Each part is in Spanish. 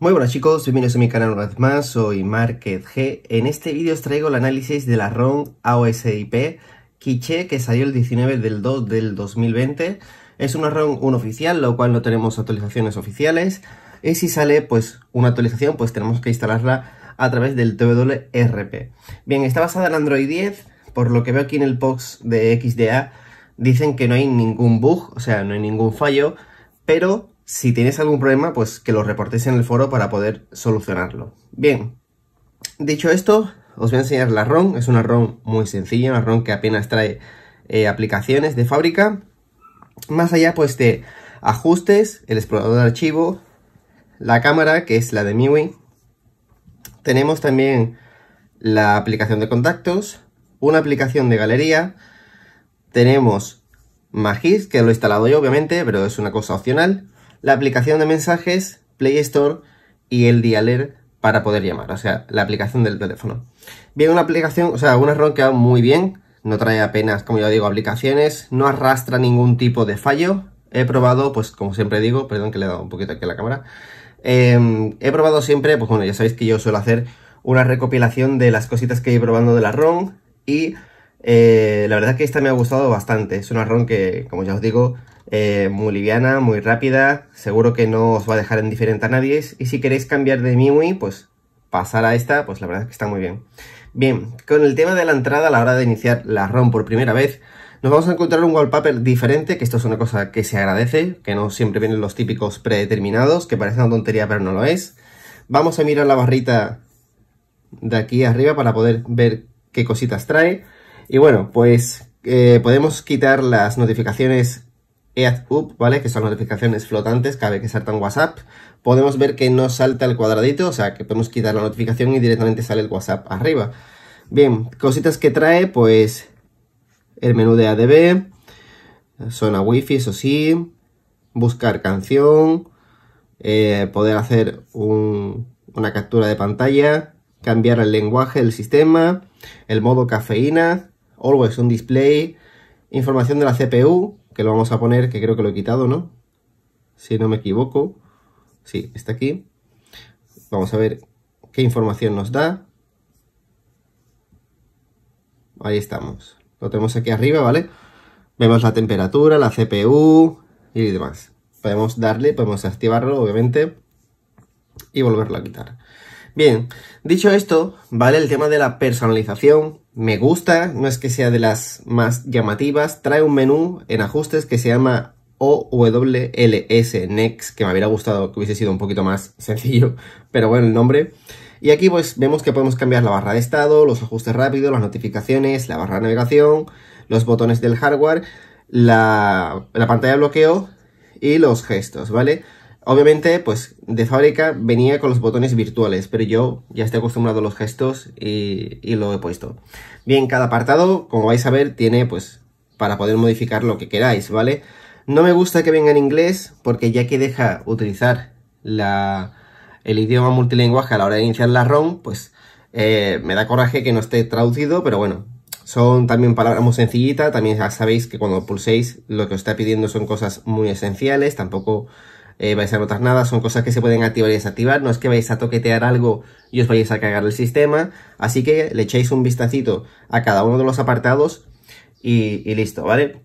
Muy buenas chicos, bienvenidos a mi canal una vez más, soy Market G. En este vídeo os traigo el análisis de la ROM AOSIP Quiche que salió el 19 del 2 del 2020. Es una ROM unoficial, oficial, lo cual no tenemos actualizaciones oficiales. Y si sale pues una actualización, pues tenemos que instalarla a través del TWRP. Bien, está basada en Android 10, por lo que veo aquí en el box de XDA dicen que no hay ningún bug, o sea, no hay ningún fallo, pero si tienes algún problema, pues que lo reportes en el foro para poder solucionarlo. Bien, dicho esto, os voy a enseñar la ROM. Es una ROM muy sencilla, una ROM que apenas trae eh, aplicaciones de fábrica. Más allá pues de ajustes, el explorador de archivo, la cámara, que es la de MIUI. Tenemos también la aplicación de contactos, una aplicación de galería. Tenemos Magis, que lo he instalado yo obviamente, pero es una cosa opcional la aplicación de mensajes, Play Store y el dialer para poder llamar, o sea, la aplicación del teléfono. Bien, una aplicación, o sea, una ROM que va muy bien, no trae apenas, como ya digo, aplicaciones, no arrastra ningún tipo de fallo. He probado, pues como siempre digo, perdón que le he dado un poquito aquí a la cámara, em, he probado siempre, pues bueno, ya sabéis que yo suelo hacer una recopilación de las cositas que he probando de la ROM y eh, la verdad que esta me ha gustado bastante. Es una ROM que, como ya os digo, eh, muy liviana, muy rápida. Seguro que no os va a dejar indiferente a nadie. Y si queréis cambiar de MIUI, pues pasar a esta, pues la verdad que está muy bien. Bien, con el tema de la entrada a la hora de iniciar la ROM por primera vez, nos vamos a encontrar un wallpaper diferente, que esto es una cosa que se agradece, que no siempre vienen los típicos predeterminados, que parece una tontería pero no lo es. Vamos a mirar la barrita de aquí arriba para poder ver qué cositas trae. Y bueno, pues eh, podemos quitar las notificaciones EADUP, ¿vale? Que son notificaciones flotantes cabe vez que saltan WhatsApp. Podemos ver que no salta el cuadradito, o sea, que podemos quitar la notificación y directamente sale el WhatsApp arriba. Bien, cositas que trae, pues el menú de ADB, zona Wi-Fi, eso sí, buscar canción, eh, poder hacer una captura de pantalla, cambiar el lenguaje del sistema, el modo cafeína, Always un display. Información de la CPU, que lo vamos a poner, que creo que lo he quitado, ¿no? Si no me equivoco. Sí, está aquí. Vamos a ver qué información nos da. Ahí estamos. Lo tenemos aquí arriba, ¿vale? Vemos la temperatura, la CPU y demás. Podemos darle, podemos activarlo, obviamente, y volverlo a quitar. Bien, dicho esto, ¿vale? El tema de la personalización me gusta, no es que sea de las más llamativas. Trae un menú en ajustes que se llama OWLS Next, que me hubiera gustado que hubiese sido un poquito más sencillo, pero bueno, el nombre. Y aquí pues vemos que podemos cambiar la barra de estado, los ajustes rápidos, las notificaciones, la barra de navegación, los botones del hardware, la, la pantalla de bloqueo y los gestos, ¿vale? Obviamente, pues de fábrica venía con los botones virtuales, pero yo ya estoy acostumbrado a los gestos y, lo he puesto. Bien, cada apartado, como vais a ver, tiene pues para poder modificar lo que queráis, ¿vale? No me gusta que venga en inglés porque ya que deja utilizar el idioma multilingüe a la hora de iniciar la ROM, pues eh, me da coraje que no esté traducido, pero bueno, son también palabras muy sencillitas, también ya sabéis que cuando pulséis lo que os está pidiendo son cosas muy esenciales, tampoco eh, vais a notar nada, son cosas que se pueden activar y desactivar, no es que vais a toquetear algo y os vayáis a cagar el sistema, así que le echéis un vistacito a cada uno de los apartados y, listo, ¿vale?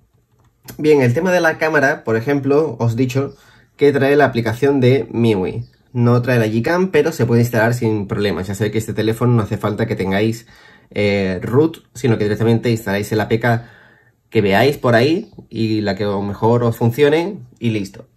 Bien, el tema de la cámara, por ejemplo, os he dicho que trae la aplicación de MIUI. No trae la Gcam, pero se puede instalar sin problemas. Ya sabéis que este teléfono no hace falta que tengáis eh, root, sino que directamente instaláis el APK que veáis por ahí y la que mejor os funcione y listo.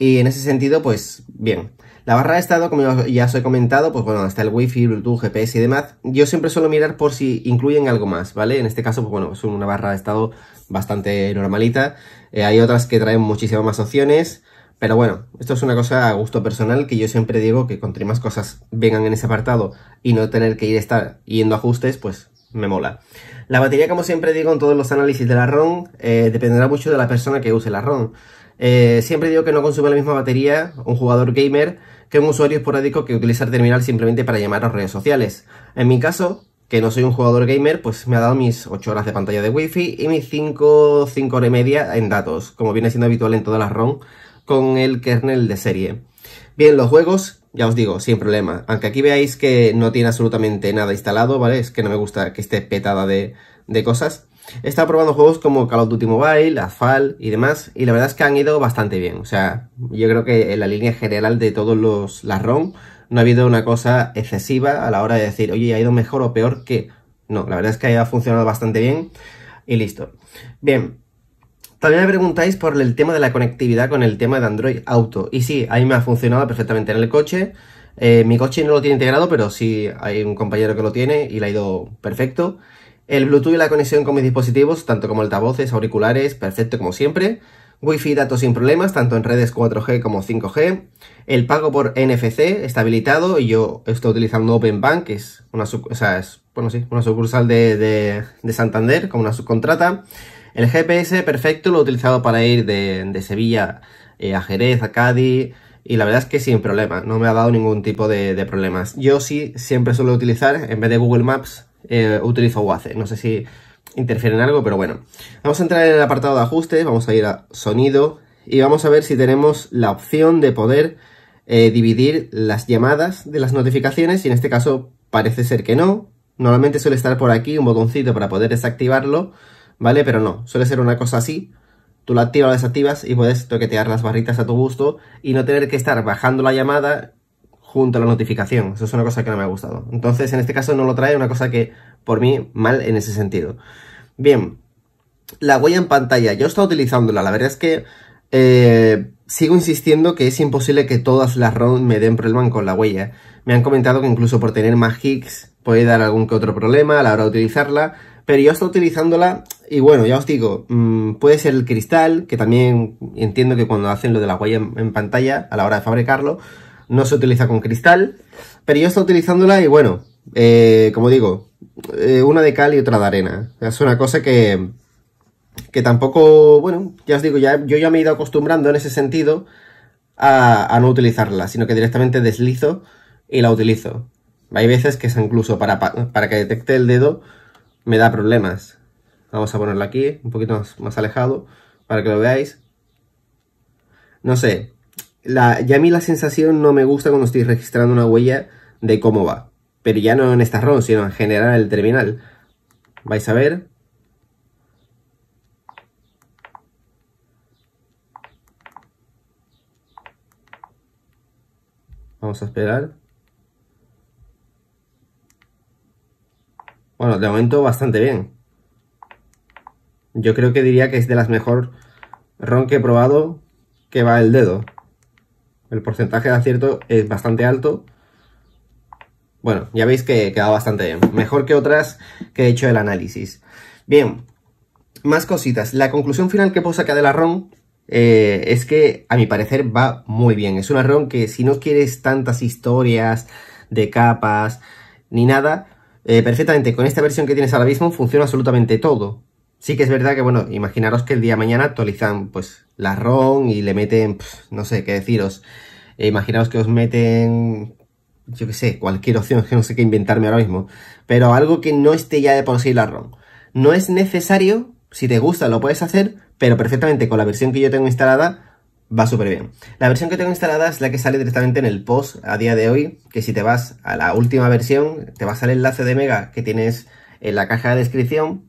Y en ese sentido, pues bien. La barra de estado, como ya os he comentado, pues bueno, hasta el Wi-Fi, Bluetooth, GPS y demás. Yo siempre suelo mirar por si incluyen algo más, ¿vale? En este caso, pues bueno, es una barra de estado bastante normalita. Eh, hay otras que traen muchísimas más opciones. Pero bueno, esto es una cosa a gusto personal que yo siempre digo que contra más cosas vengan en ese apartado y no tener que ir estar yendo ajustes, pues me mola. La batería, como siempre digo en todos los análisis de la ROM, eh, dependerá mucho de la persona que use la ROM. Eh, siempre digo que no consume la misma batería un jugador gamer que un usuario esporádico que utiliza el terminal simplemente para llamar a redes sociales. En mi caso, que no soy un jugador gamer, pues me ha dado mis 8 horas de pantalla de wifi y mis 5, 5 horas y media en datos, como viene siendo habitual en todas las ROM, con el kernel de serie. Bien, los juegos, ya os digo, sin problema. Aunque aquí veáis que no tiene absolutamente nada instalado, ¿vale? Es que no me gusta que esté petada de, de cosas. He estado probando juegos como Call of Duty Mobile, Asphalt y demás, y la verdad es que han ido bastante bien. O sea, yo creo que en la línea general de todos los las ROM no ha habido una cosa excesiva a la hora de decir, oye, ha ido mejor o peor que... No, la verdad es que ha funcionado bastante bien y listo. Bien, también me preguntáis por el tema de la conectividad con el tema de Android Auto. Y sí, ahí me ha funcionado perfectamente en el coche. Eh, mi coche no lo tiene integrado, pero sí hay un compañero que lo tiene y le ha ido perfecto. El Bluetooth y la conexión con mis dispositivos, tanto como altavoces, auriculares, perfecto como siempre. Wi-Fi datos sin problemas, tanto en redes 4G como 5G. El pago por NFC está habilitado y yo estoy utilizando Open Bank, que es una, sucursal de, Santander, como una subcontrata. El GPS perfecto, lo he utilizado para ir de, Sevilla eh, a Jerez, a Cádiz, y la verdad es que sin problema. no me ha dado ningún tipo de, de problemas. Yo sí siempre suelo utilizar, en vez de Google Maps, eh, utilizo WACE, No sé si interfiere en algo, pero bueno. Vamos a entrar en el apartado de ajustes, vamos a ir a sonido y vamos a ver si tenemos la opción de poder eh, dividir las llamadas de las notificaciones y en este caso parece ser que no. Normalmente suele estar por aquí un botoncito para poder desactivarlo, ¿vale? Pero no, suele ser una cosa así. Tú la activas o la desactivas y puedes toquetear las barritas a tu gusto y no tener que estar bajando la llamada junto a la notificación. Eso es una cosa que no me ha gustado. Entonces, en este caso no lo trae, una cosa que por mí mal en ese sentido. Bien, la huella en pantalla. Yo he estado utilizándola, la verdad es que eh, sigo insistiendo que es imposible que todas las ROM me den problema con la huella. Me han comentado que incluso por tener más hicks puede dar algún que otro problema a la hora de utilizarla, pero yo he estado utilizándola y bueno, ya os digo, mm, puede ser el cristal, que también entiendo que cuando hacen lo de la huella en pantalla a la hora de fabricarlo, no se utiliza con cristal, pero yo estoy utilizándola y bueno, eh, como digo, eh, una de cal y otra de arena. Es una cosa que, que tampoco, bueno, ya os digo, ya, yo ya me he ido acostumbrando en ese sentido a, no utilizarla, sino que directamente deslizo y la utilizo. Hay veces que incluso para, para que detecte el dedo me da problemas. Vamos a ponerla aquí, un poquito más, más alejado, para que lo veáis. No sé, ya a mí la sensación no me gusta cuando estoy registrando una huella de cómo va. Pero ya no en esta ron sino en general en el terminal. Vais a ver. Vamos a esperar. Bueno, de momento bastante bien. Yo creo que diría que es de las mejor ron que he probado que va el dedo. El porcentaje de acierto es bastante alto. Bueno, ya veis que queda bastante bien. Mejor que otras que he hecho el análisis. Bien, más cositas. La conclusión final que puedo sacar de la ROM eh, es que, a mi parecer, va muy bien. Es un ROM que si no quieres tantas historias de capas ni nada, eh, perfectamente con esta versión que tienes ahora mismo funciona absolutamente todo. Sí que es verdad que, bueno, imaginaros que el día de mañana actualizan, pues, la ROM y le meten, no sé qué deciros. Imaginaros e imaginaos que os meten, yo qué sé, cualquier opción, que no sé qué inventarme ahora mismo. Pero algo que no esté ya de por sí la ROM. No es necesario, si te gusta lo puedes hacer, pero perfectamente con la versión que yo tengo instalada va súper bien. La versión que tengo instalada es la que sale directamente en el post a día de hoy, que si te vas a la última versión, te va a salir el enlace de Mega que tienes en la caja de descripción,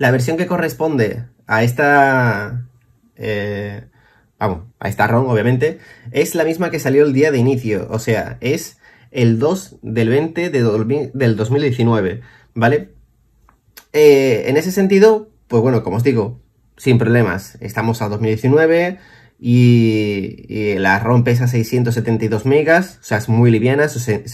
la versión que corresponde a esta... Eh, vamos, a esta ROM, obviamente, es la misma que salió el día de inicio, o sea, es el 2 del 20 de del 2019, ¿vale? Eh, en ese sentido, pues bueno, como os digo, sin problemas, estamos a 2019 y, y la ROM pesa 672 megas, o sea, es muy liviana, se,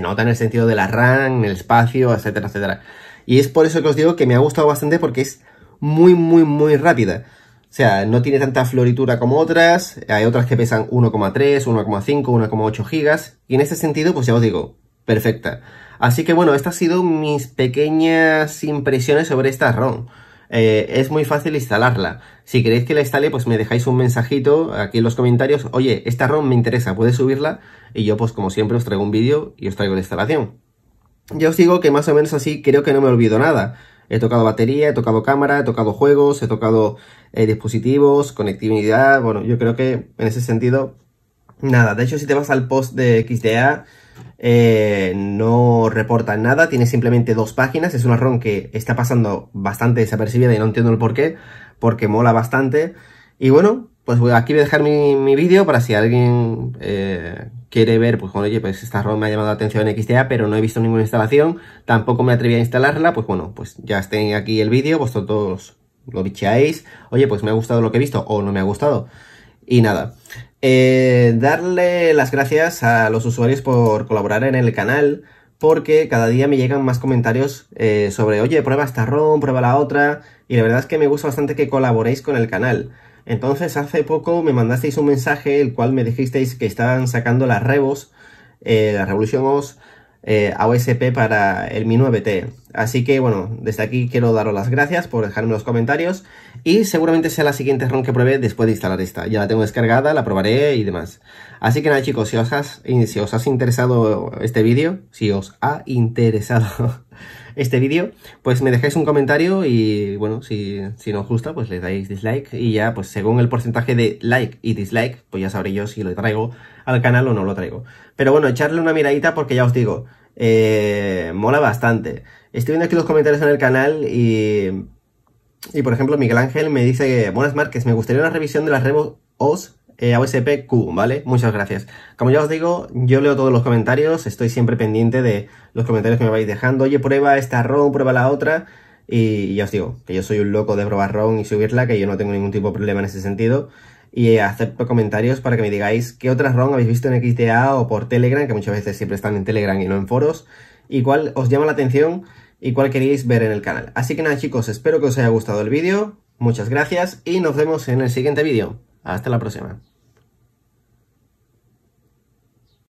nota en el sentido de la RAM, el espacio, etcétera, etcétera. Y es por eso que os digo que me ha gustado bastante porque es muy, muy, muy rápida. O sea, no tiene tanta floritura como otras. Hay otras que pesan 1,3, 1,5, 1,8 gigas. Y en este sentido, pues ya os digo, perfecta. Así que bueno, estas han sido mis pequeñas impresiones sobre esta ROM. Eh, es muy fácil instalarla. Si queréis que la instale, pues me dejáis un mensajito aquí en los comentarios. Oye, esta ROM me interesa, ¿puedes subirla? Y yo pues como siempre os traigo un vídeo y os traigo la instalación. Yo os digo que más o menos así creo que no me olvido nada. He tocado batería, he tocado cámara, he tocado juegos, he tocado eh, dispositivos, conectividad. Bueno, yo creo que en ese sentido, nada. De hecho, si te vas al post de XDA, eh, no reporta nada. Tiene simplemente dos páginas. Es una ROM que está pasando bastante desapercibida y no entiendo el porqué porque mola bastante. Y bueno, pues aquí voy a dejar mi, vídeo para si alguien eh, quiere ver, pues oye, pues esta ROM me ha llamado la atención en XTA, pero no he visto ninguna instalación, tampoco me atreví a instalarla, pues bueno, pues ya esté aquí el vídeo, vosotros lo bicheáis, oye, pues me ha gustado lo que he visto o no me ha gustado. Y nada, eh, darle las gracias a los usuarios por colaborar en el canal, porque cada día me llegan más comentarios eh, sobre, oye, prueba esta ROM, prueba la otra, y la verdad es que me gusta bastante que colaboréis con el canal. Entonces hace poco me mandasteis un mensaje el cual me dijisteis que estaban sacando las revos, eh, la Revolution OS eh, AOSP para el Mi 9T. Así que bueno, desde aquí quiero daros las gracias por dejarme los comentarios y seguramente sea la siguiente ROM que pruebe después de instalar esta. Ya la tengo descargada, la probaré y demás. Así que nada chicos, si os has, si os has interesado este vídeo, si os ha interesado... este vídeo, pues me dejáis un comentario y bueno, si, si no os gusta, pues le dais dislike y ya, pues según el porcentaje de like y dislike, pues ya sabré yo si lo traigo al canal o no lo traigo. Pero bueno, echarle una miradita porque ya os digo, eh, mola bastante. Estoy viendo aquí los comentarios en el canal y... Y por ejemplo, Miguel Ángel me dice, buenas Márquez, me gustaría una revisión de las remo OS eh, ¿vale? Muchas gracias. Como ya os digo, yo leo todos los comentarios, estoy siempre pendiente de los comentarios que me vais dejando. Oye, prueba esta ROM, prueba la otra. Y ya os digo, que yo soy un loco de probar ROM y subirla, que yo no tengo ningún tipo de problema en ese sentido. Y eh, acepto comentarios para que me digáis qué otras ROM habéis visto en XTA o por Telegram, que muchas veces siempre están en Telegram y no en foros, y cuál os llama la atención y cuál queréis ver en el canal. Así que nada chicos, espero que os haya gustado el vídeo, muchas gracias y nos vemos en el siguiente vídeo. Hasta la próxima.